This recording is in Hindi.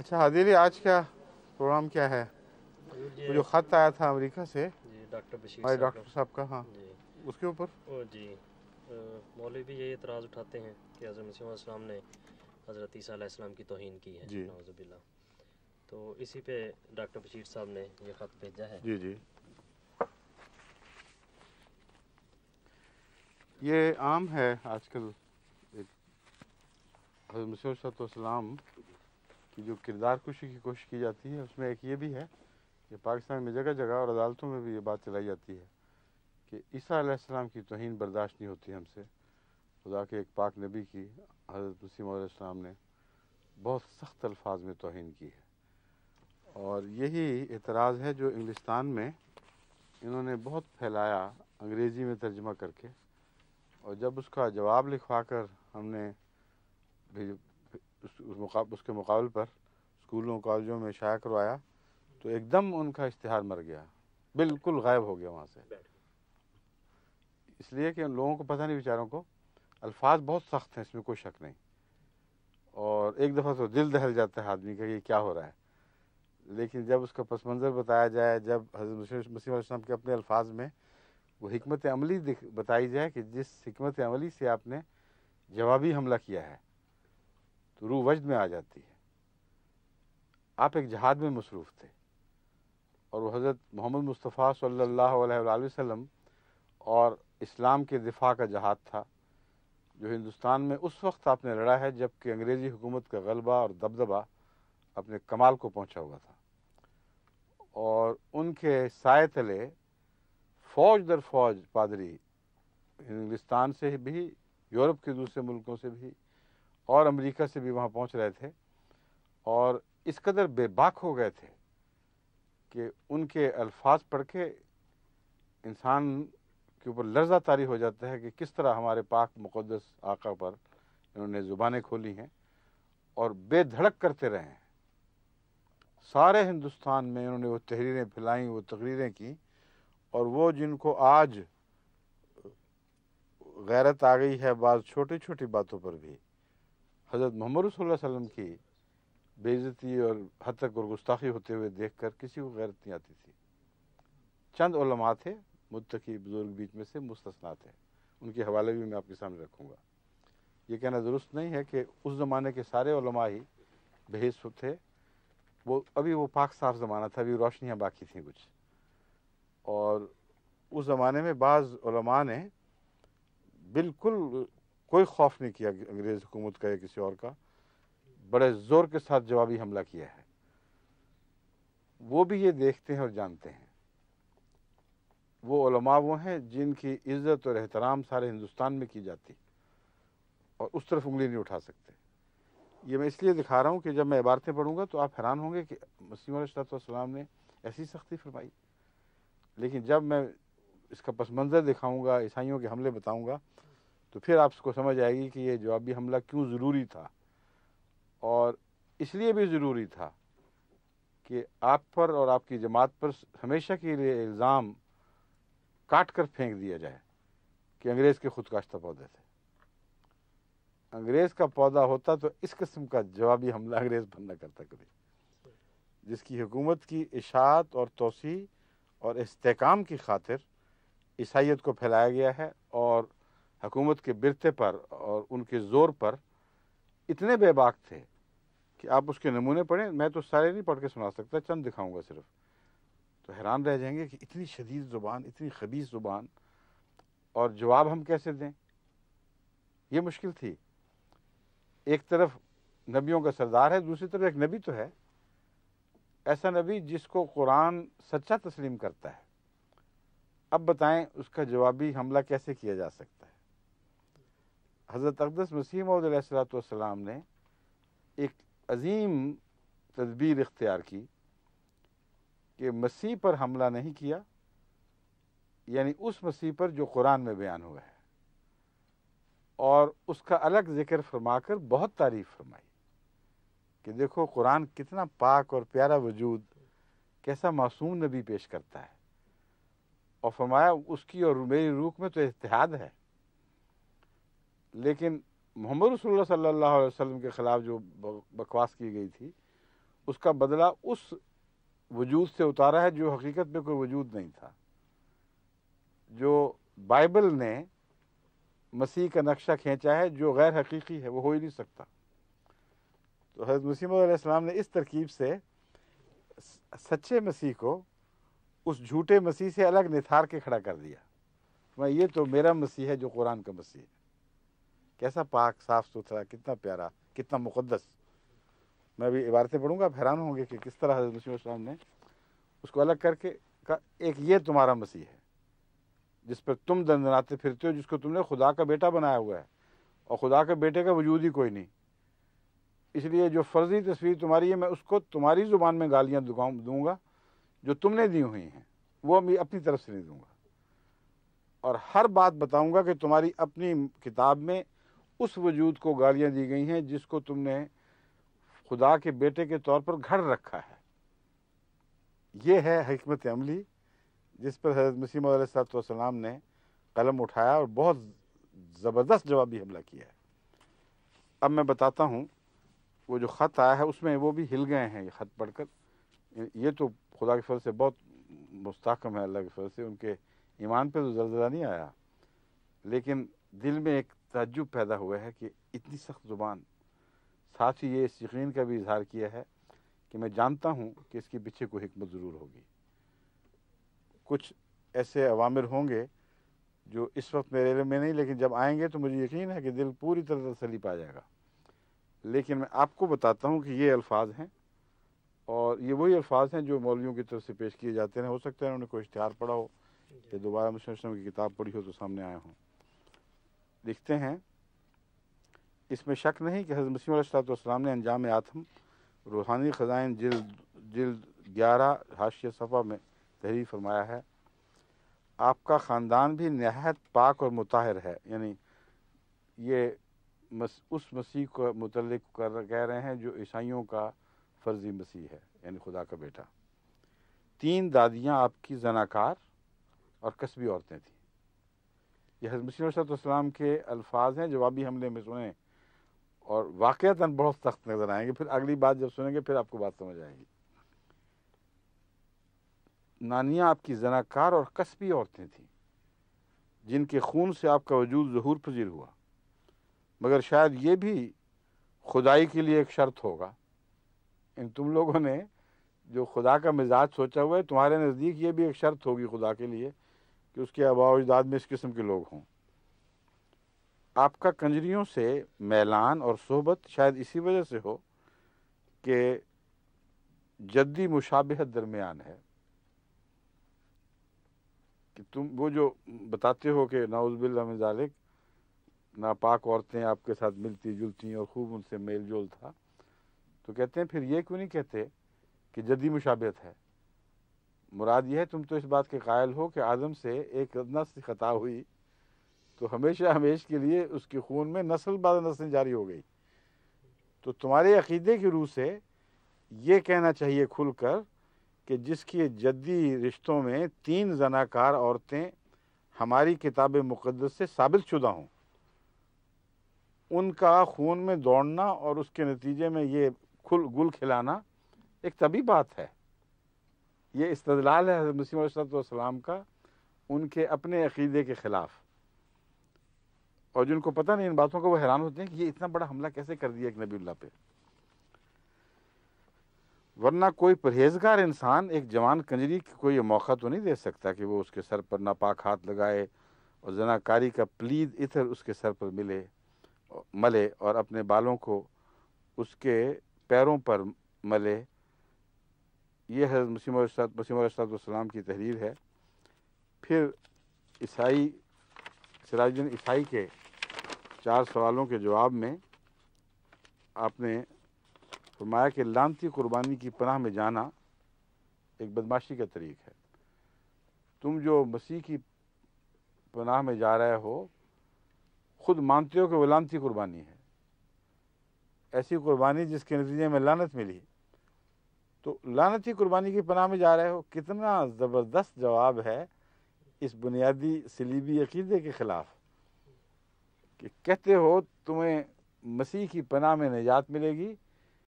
अच्छा हादिर आज क्या प्रोग्राम क्या है जो ख़त आया था अमेरिका से डॉक्टर बशीर डॉक्टर साहब का हाँ उसके ऊपर जी मौलवी भी ये इतराज़ उठाते हैं कि हज़रत ने हज़रत ईसीम की तोहन की है नौजबिल्ला तो इसी पे डॉक्टर बशीर साहब ने ये ख़त भेजा है जी जी ये आम है आजकल हज़रत मसीम कि जो किरदार कुशी की कोशिश की जाती है उसमें एक ये भी है कि पाकिस्तान में जगह जगह और अदालतों में भी ये बात चलाई जाती है कि ईसा आसमाम की तोहन बर्दाश्त नहीं होती हमसे खुदा के एक पाक नबी की हज़रत मसीम ने बहुत सख्त अल्फाज में तोहन की है और यही एतराज़ है जो इंग्लिस्तान में इन्होंने बहुत फैलाया अंग्रेज़ी में तर्जमा करके और जब उसका जवाब लिखवा कर हमने उस, उसके मुकाबले पर स्कूलों कॉलेजों में शाया करवाया तो एकदम उनका इश्तहार मर गया बिल्कुल गायब हो गया वहाँ से इसलिए कि उन लोगों को पता नहीं बेचारों को अल्फाज बहुत सख्त हैं इसमें कोई शक नहीं और एक दफ़ा तो दिल दहल जाता है आदमी का ये क्या हो रहा है लेकिन जब उसका पस मंज़र बताया जाए जब हज़रत मसीम के अपने अल्फाज में वो हमत अमली बताई जाए कि जिस हमत अमली से आपने जवाबी हमला किया है तो रूह वजद में आ जाती है आप एक जहाद में मसरूफ़ थे और वो हज़रत मोहम्मद मुस्तफ़ा सल्लल्लाहु अलैहि वसल्लम और इस्लाम के दिफा का जहाद था जो हिंदुस्तान में उस वक्त आपने लड़ा है जबकि अंग्रेज़ी हुकूमत का गलबा और दबदबा अपने कमाल को पहुंचा हुआ था और उनके साय तले फ़ौज दर फौज पादरी हिंदुस्तान से भी यूरोप के दूसरे मुल्कों से भी और अमेरिका से भी वहाँ पहुँच रहे थे और इस कदर बेबाक हो गए थे कि उनके अल्फाज पढ़ के इंसान के ऊपर लर्जा तारी हो जाता है कि किस तरह हमारे पाक मुक़दस आका पर इन्होंने ज़ुबानें खोली हैं और बेधड़क करते रहे हैं सारे हिंदुस्तान में इन्होंने वो तहरीरें फैलाई वो तकरीरें की और वो जिनको आज गैरत आ गई है बाज़ छोटी छोटी बातों पर भी हज़रत मोहम्मद वसल्लम की बेजती और हद तक और गुस्ताखी होते हुए देख कर किसी को गैरत नहीं आती थी चंद थे मुतकी बुज़ुर्ग बीच में से मुस्तना थे उनके हवाले भी मैं आपके सामने रखूँगा ये कहना दुरुस्त नहीं है कि उस ज़माने के सारे ही बेहस थे वो अभी वो पाक साफ ज़माना था अभी रोशनियाँ बाकी थी कुछ और उस ज़माने में बाज़ ने बिल्कुल कोई खौफ नहीं किया अंग्रेज़ हुकूमत का या किसी और का बड़े ज़ोर के साथ जवाबी हमला किया है वो भी ये देखते हैं और जानते हैं वो वो हैं जिनकी इज़्ज़त और एहतराम सारे हिंदुस्तान में की जाती और उस तरफ उंगली नहीं उठा सकते ये मैं इसलिए दिखा रहा हूँ कि जब मैं इबारतें पढ़ूंगा तो आप हैरान होंगे कि मसीम ने ऐसी सख्ती फरमाई लेकिन जब मैं इसका पस मंज़र दिखाऊँगा ईसाइयों के हमले बताऊँगा तो फिर आपको समझ आएगी कि ये जवाबी हमला क्यों ज़रूरी था और इसलिए भी ज़रूरी था कि आप पर और आपकी जमात पर हमेशा के लिए इल्ज़ाम काट कर फेंक दिया जाए कि अंग्रेज़ के खुद काश्ता पौधे थे अंग्रेज़ का पौधा होता तो इस किस्म का जवाबी हमला अंग्रेज़ पर न करता कभी जिसकी हुकूमत की इशात और तोसी और इसकाम की खातिर ईसाइत को फैलाया गया है और हुकूमत के बिरते पर और उनके ज़ोर पर इतने बेबाक थे कि आप उसके नमूने पढ़ें मैं तो सारे नहीं पढ़ के सुना सकता चंद दिखाऊंगा सिर्फ तो हैरान रह जाएंगे कि इतनी शदीद ज़ुबान इतनी खबीस ज़ुबान और जवाब हम कैसे दें ये मुश्किल थी एक तरफ नबियों का सरदार है दूसरी तरफ एक नबी तो है ऐसा नबी जिसको कुरान सच्चा तस्लीम करता है अब बताएं उसका जवाबी हमला कैसे किया जा सकता है हज़रत अकदस मसीहसलाम ने एक अजीम तदबीर इख्तियार की कि मसीह पर हमला नहीं किया यानी उस मसीह पर जो कुरान में बयान हुआ है और उसका अलग ज़िक्र फरमा कर बहुत तारीफ़ फरमाई कि देखो कुरान कितना पाक और प्यारा वजूद कैसा मासूम नबी पेश करता है और फरमाया उसकी और मेरी रूख में तो इतिहाद है लेकिन मोहम्मद रसूल सल्लल्लाहु अलैहि वसल्लम के ख़िलाफ़ जो बकवास की गई थी उसका बदला उस वजूद से उतारा है जो हकीकत में कोई वजूद नहीं था जो बाइबल ने मसीह का नक्शा खींचा है जो गैर हकीकी है वो हो ही नहीं सकता तो हजरत मसीम ने इस तरकीब से सच्चे मसीह को उस झूठे मसीह से अलग निथार के खड़ा कर दिया मैं ये तो मेरा मसीह है जो कुरान का मसीह है कैसा पाक साफ़ सुथरा कितना प्यारा कितना मुकदस मैं अभी इबारतें पढ़ूंगा आप हैरान होंगे कि किस तरह हजरत ने उसको अलग करके का एक ये तुम्हारा मसीह है जिस पर तुम दंदनाते फिरते हो जिसको तुमने खुदा का बेटा बनाया हुआ है और खुदा के बेटे का वजूद ही कोई नहीं इसलिए जो फर्जी तस्वीर तुम्हारी है मैं उसको तुम्हारी ज़ुबान में गालियाँ दूंगा जो तुमने दी हुई हैं वो मैं अपनी तरफ से नहीं दूंगा और हर बात बताऊंगा कि तुम्हारी अपनी किताब में उस वजूद को गालियाँ दी गई हैं जिसको तुमने खुदा के बेटे के तौर पर घर रखा है ये है हमत अमली जिस पर हजरत मसीम सलाम ने कलम उठाया और बहुत ज़बरदस्त जवाबी हमला किया है अब मैं बताता हूँ वो जो ख़त आया है उसमें वो भी हिल गए हैं ये ख़त पढ़कर ये तो खुदा के फल से बहुत मुस्तकम है अल्लाह के फल से उनके ईमान पे तो जल्जला नहीं आया लेकिन दिल में एक तजुब पैदा हुआ है कि इतनी सख्त ज़ुबान साथ ही ये इस यकीन का भी इजहार किया है कि मैं जानता हूँ कि इसके पीछे कोई हमत ज़रूर होगी कुछ ऐसे अवामिल होंगे जो इस वक्त मेरे लिए में नहीं लेकिन जब आएंगे तो मुझे यकीन है कि दिल पूरी तरह तसली पा जाएगा लेकिन मैं आपको बताता हूँ कि ये अल्फाज हैं और ये वही अल्फाज हैं जो मौलियों की तरफ से पेश किए जाते हैं हो सकता है उन्होंने कोई इश्तहार पढ़ा हो या दोबारा मुस्लिम की किताब पढ़ी हो तो सामने आए हों लिखते हैं इसमें शक नहीं कि हज़रत मसीम सलाम ने अंजाम आतम रूहानी ख़जाइन जल्द जल्द ग्यारह हाशिय सफ़ा में तहरीर फरमाया है आपका ख़ानदान भी नहायत पाक और मुताहिर है यानी ये मस, उस मसीह को मुतल कर कह रहे हैं जो ईसाइयों का फ़र्ज़ी मसीह है यानी खुदा का बेटा तीन दादियाँ आपकी जनाकार और कस्बी औरतें थीं ये यह हजमसम के अल्फाज हैं जो अभी हमले में सुने और वाक़ता बहुत सख्त नज़र आएंगे फिर अगली बात जब सुनेंगे फिर आपको बात समझ आएगी नानियाँ आपकी जनाकार और कस्बी औरतें थीं जिनके खून से आपका वजूद जहूर पजीर हुआ मगर शायद ये भी खुदाई के लिए एक शर्त होगा इन तुम लोगों ने जो खुदा का मिजाज सोचा हुआ है तुम्हारे नज़दीक ये भी एक शर्त होगी खुदा के लिए कि उसके आबा अजदाद में इस किस्म के लोग हों आपका कंजरियों से मैलान और सोहबत शायद इसी वजह से हो कि जद्दी मुशाबहत दरमियान है कि तुम वो जो बताते हो कि ना पाक औरतें आपके साथ मिलती जुलती और खूब उनसे मेल जोल था तो कहते हैं फिर ये क्यों नहीं कहते कि जद्दी मुशाबहत है मुराद यह है तुम तो इस बात के कायल हो कि आदम से एक नस्ल ख़ता हुई तो हमेशा हमेश के लिए उसके खून में नस्ल बाद नस्ल जारी हो गई तो तुम्हारे अकीदे की रूह से ये कहना चाहिए खुल कर कि जिसकी जद्दी रिश्तों में तीन जनाकार औरतें हमारी किताब मुक़दस से साबित शुदा हों उनका खून में दौड़ना और उसके नतीजे में ये खुल गुल खिलाना एक तभी बात है ये इस्तलाल है मसीम सलाम का उनके अपने अकीदे के ख़िलाफ़ और जिनको पता नहीं इन बातों को वो हैरान होते हैं कि ये इतना बड़ा हमला कैसे कर दिया एक नबील्ला पे वरना कोई परहेजगार इंसान एक जवान कंजरी को ये मौका तो नहीं दे सकता कि वो उसके सर पर नापाक हाथ लगाए और जनाकारी का प्लीद इधर उसके सर पर मिले मले और अपने बालों को उसके पैरों पर मले ये हज़रत मसीम मसीम की तहरीर है फिर ईसाई सराजन ईसाई के चार सवालों के जवाब में आपने फरमाया कि लानती कुर्बानी की पनाह में जाना एक बदमाशी का तरीक है तुम जो मसीह की पनाह में जा रहे हो खुद मानते हो कि वह लानती कुर्बानी है ऐसी कुर्बानी जिसके नतीजे में लानत मिली तो लानती कुर्बानी की पनाह में जा रहे हो कितना ज़बरदस्त जवाब है इस बुनियादी सलीबी अकीदे के ख़िलाफ़ कि कहते हो तुम्हें मसीह की पनाह में निजात मिलेगी